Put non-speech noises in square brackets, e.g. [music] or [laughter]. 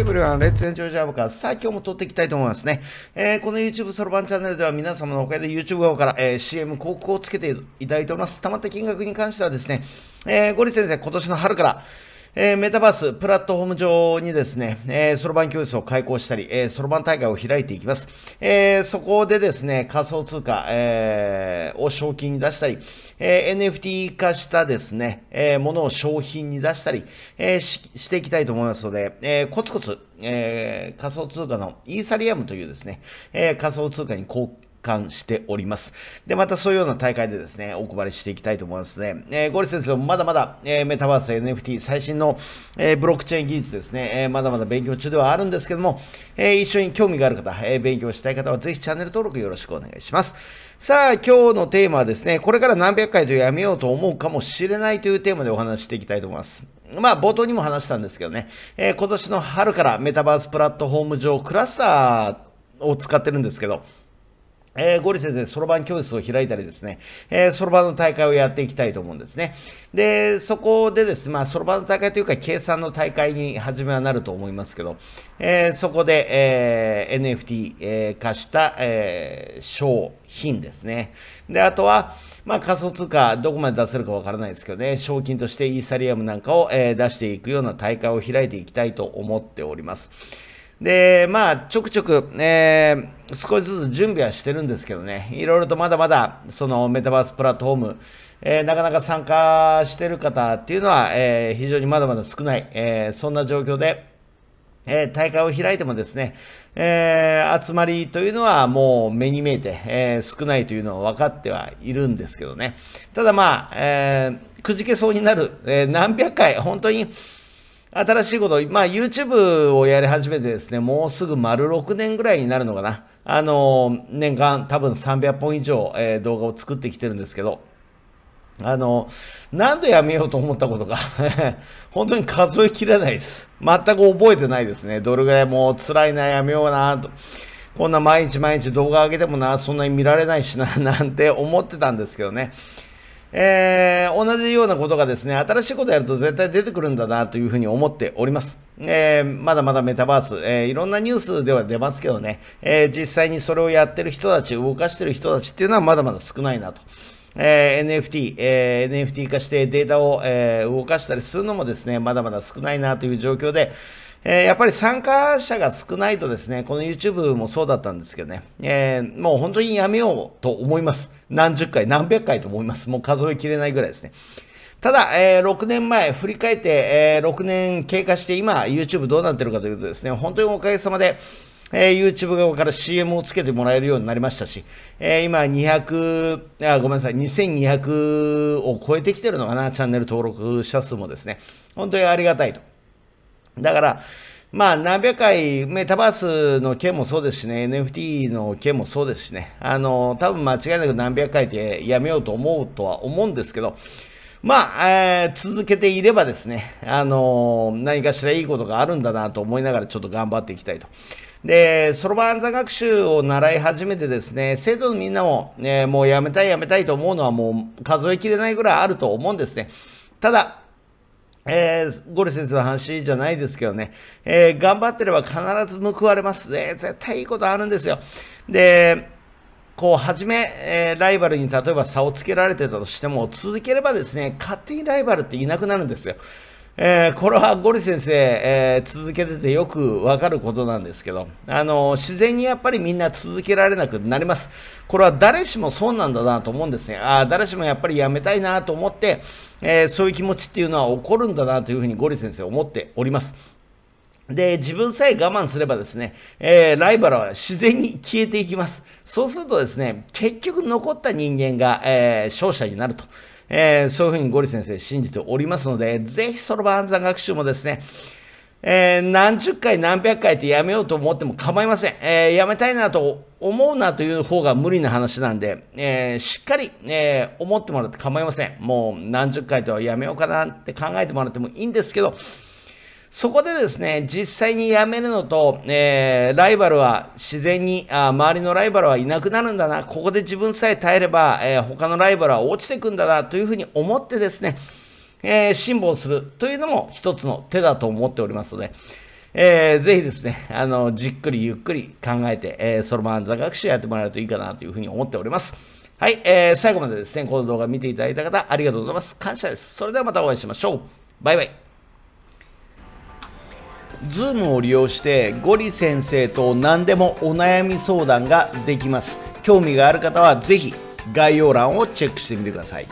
エブルワン、レッツエンジョイジャブカー。さあ、今日も撮っていきたいと思いますね。えー、この YouTube そろばんチャンネルでは皆様のおかげで YouTube 側から、えー、CM 広告をつけていただいております。たまった金額に関してはですね、えー、ゴリ先生、今年の春から、えー、メタバースプラットフォーム上にですね、そろばん教室を開講したり、そろばん大会を開いていきます。えー、そこでですね、仮想通貨、えー、を賞金に出したり、えー、NFT 化したですね、えものを商品に出したり、えししていきたいと思いますので、えコツコツ、え仮想通貨のイーサリアムというですね、え仮想通貨に感しております。で、またそういうような大会でですね、お配りしていきたいと思いますね。えー、ゴリ先生もまだまだ、えー、メタバース NFT 最新の、えー、ブロックチェーン技術ですね、えー、まだまだ勉強中ではあるんですけども、えー、一緒に興味がある方、えー、勉強したい方はぜひチャンネル登録よろしくお願いします。さあ、今日のテーマはですね、これから何百回とやめようと思うかもしれないというテーマでお話していきたいと思います。まあ、冒頭にも話したんですけどね、えー、今年の春からメタバースプラットフォーム上クラスターを使ってるんですけど、えー、ゴリ先生、そろばん教室を開いたりですね、えそろばんの大会をやっていきたいと思うんですね。で、そこでですね、まあ、そろばんの大会というか、計算の大会に始めはなると思いますけど、えー、そこで、えー、NFT、えー、化した、えー、商品ですね。で、あとは、まあ、仮想通貨、どこまで出せるかわからないですけどね、賞金としてイーサリアムなんかを、えー、出していくような大会を開いていきたいと思っております。で、まあ、ちょくちょく、えー、少しずつ準備はしてるんですけどね、いろいろとまだまだ、そのメタバースプラットフォーム、えー、なかなか参加してる方っていうのは、えー、非常にまだまだ少ない、えー、そんな状況で、え大会を開いてもですね、えー、集まりというのはもう目に見えて、えー、少ないというのは分かってはいるんですけどね。ただまあ、えー、くじけそうになる、え何百回、本当に、新しいこと、まあ YouTube をやり始めてですね、もうすぐ丸6年ぐらいになるのかな。あの、年間多分300本以上、えー、動画を作ってきてるんですけど、あの、何度やめようと思ったことか [laughs] 本当に数えきれないです。全く覚えてないですね。どれぐらいもう辛いな、やめような、と。こんな毎日毎日動画上げてもな、そんなに見られないしな、なんて思ってたんですけどね。えー、同じようなことがですね、新しいことやると絶対出てくるんだなというふうに思っております。えー、まだまだメタバース、えー、いろんなニュースでは出ますけどね、えー、実際にそれをやってる人たち、動かしてる人たちっていうのはまだまだ少ないなと。えー、NFT、えー、NFT 化してデータを、えー、動かしたりするのもですね、まだまだ少ないなという状況で、えー、やっぱり参加者が少ないとですね、この YouTube もそうだったんですけどね、えー、もう本当にやめようと思います。何十回、何百回と思います。もう数えきれないぐらいですね。ただ、えー、6年前、振り返って、え6年経過して今、YouTube どうなってるかというとですね、本当におかげさまで、えー、YouTube 側から CM をつけてもらえるようになりましたし、えー、今200あ、ごめんなさい、2200を超えてきてるのかな、チャンネル登録者数もですね、本当にありがたいと。だから、まあ、何百回、メタバースの件もそうですしね、NFT の件もそうですしね、あの、多分間違いなく何百回ってやめようと思うとは思うんですけど、まあ、えー、続けていればですね、あの何かしらいいことがあるんだなと思いながらちょっと頑張っていきたいと。で、そろばん座学習を習い始めてですね、生徒のみんなも、ね、もうやめたいやめたいと思うのはもう数えきれないぐらいあると思うんですね。ただ、えー、ゴリ先生の話じゃないですけどね、えー、頑張ってれば必ず報われます、絶対いいことあるんですよ。で、こう、初め、えー、ライバルに例えば差をつけられてたとしても、続ければですね、勝手にライバルっていなくなるんですよ。えー、これはゴリ先生、えー、続けててよくわかることなんですけど、あの自然にやっぱりみんな続けられなくなります。これは誰しもそうなんだなと思うんですね。ああ、誰しもやっぱりやめたいなと思って、えー、そういう気持ちっていうのは起こるんだなというふうにゴリ先生思っております。で、自分さえ我慢すればですね、えー、ライバルは自然に消えていきます。そうするとですね、結局残った人間が、えー、勝者になるとえー、そういうふうにゴリ先生信じておりますので、ぜひそろばん座学習もですね、えー、何十回何百回ってやめようと思っても構いません。えー、やめたいなと思うなという方が無理な話なんで、えー、しっかり、え思ってもらって構いません。もう何十回とはやめようかなって考えてもらってもいいんですけど、そこでですね、実際に辞めるのと、えー、ライバルは自然にあ、周りのライバルはいなくなるんだな、ここで自分さえ耐えれば、えー、他のライバルは落ちてくんだなというふうに思ってですね、えー、辛抱するというのも一つの手だと思っておりますので、えー、ぜひですね、あの、じっくりゆっくり考えて、えー、そのばん座学習やってもらえるといいかなというふうに思っております。はい、えー、最後までですね、この動画見ていただいた方、ありがとうございます。感謝です。それではまたお会いしましょう。バイバイ。Zoom を利用してゴリ先生と何でもお悩み相談ができます興味がある方はぜひ概要欄をチェックしてみてください